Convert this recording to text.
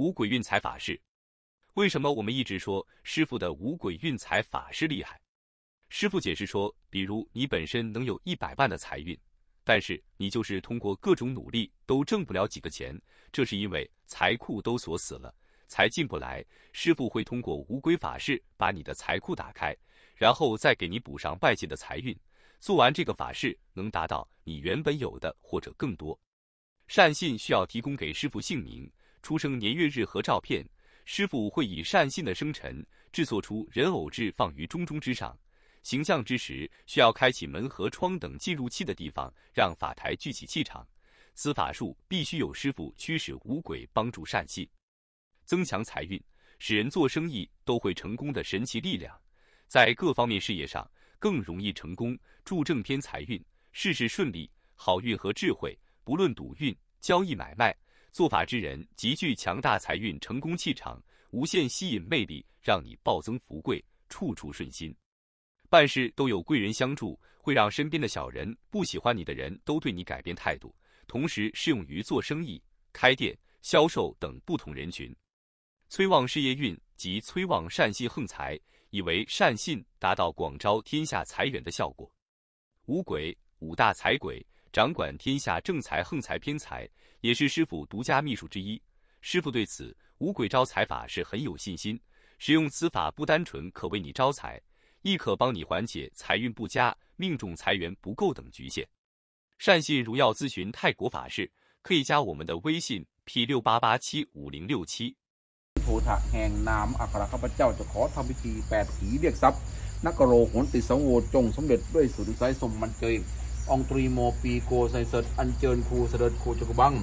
五鬼运财法事，为什么我们一直说师傅的五鬼运财法事厉害？师傅解释说，比如你本身能有一百万的财运，但是你就是通过各种努力都挣不了几个钱，这是因为财库都锁死了，财进不来。师傅会通过五鬼法事把你的财库打开，然后再给你补上外界的财运。做完这个法事，能达到你原本有的或者更多。善信需要提供给师傅姓名。出生年月日和照片，师傅会以善信的生辰制作出人偶制，放于中中之上。形象之时，需要开启门和窗等进入气的地方，让法台聚起气场。此法术必须有师傅驱使五鬼帮助善信，增强财运，使人做生意都会成功的神奇力量，在各方面事业上更容易成功，助正偏财运，事事顺利，好运和智慧，不论赌运、交易买卖。做法之人极具强大财运、成功气场、无限吸引魅力，让你暴增富贵，处处顺心，办事都有贵人相助，会让身边的小人不喜欢你的人都对你改变态度，同时适用于做生意、开店、销售等不同人群。催旺事业运及催旺善信横财，以为善信达到广招天下财源的效果。五鬼五大财鬼。掌管天下正财、横财、偏财，也是师傅独家秘术之一。师傅对此五鬼招财法是很有信心，使用此法不单纯可为你招财，亦可帮你缓解财运不佳、命中财源不够等局限。善信如要咨询泰国法事，可以加我们的微信 p 六八八七五零六七。องตรีโมปีโกไซเซตอันเจิญครูเสด็จครูจักบัง